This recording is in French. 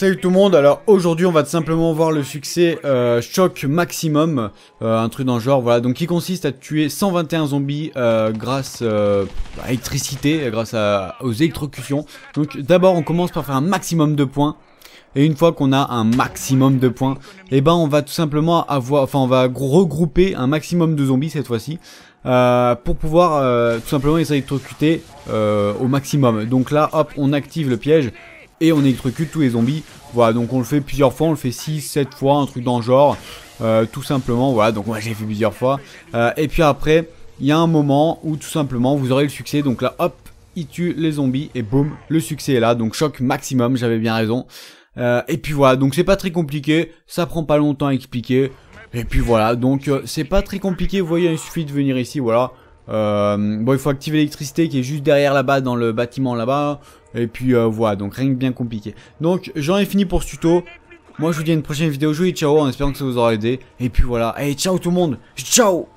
Salut tout le monde, alors aujourd'hui on va tout simplement voir le succès choc euh, maximum, euh, un truc dans le genre, voilà, donc qui consiste à tuer 121 zombies euh, grâce à l'électricité, grâce à, aux électrocutions. Donc d'abord on commence par faire un maximum de points, et une fois qu'on a un maximum de points, et eh ben on va tout simplement avoir, enfin on va regrouper un maximum de zombies cette fois-ci, pour pouvoir tout simplement les électrocuter au maximum. Donc là, hop, on active le piège et on électrocute tous les zombies. Voilà, donc on le fait plusieurs fois, on le fait 6, 7 fois, un truc dans le genre. Euh, tout simplement, voilà, donc moi j'ai fait plusieurs fois. Euh, et puis après, il y a un moment où tout simplement vous aurez le succès. Donc là, hop, il tue les zombies et boum, le succès est là. Donc choc maximum, j'avais bien raison. Euh, et puis voilà, donc c'est pas très compliqué, ça prend pas longtemps à expliquer. Et puis voilà, donc c'est pas très compliqué, vous voyez, il suffit de venir ici, voilà. Euh, bon, il faut activer l'électricité qui est juste derrière là-bas, dans le bâtiment là-bas. Et puis euh, voilà, donc rien de bien compliqué. Donc j'en ai fini pour ce tuto. Moi je vous dis à une prochaine vidéo, je ciao en espérant que ça vous aura aidé. Et puis voilà, et ciao tout le monde, ciao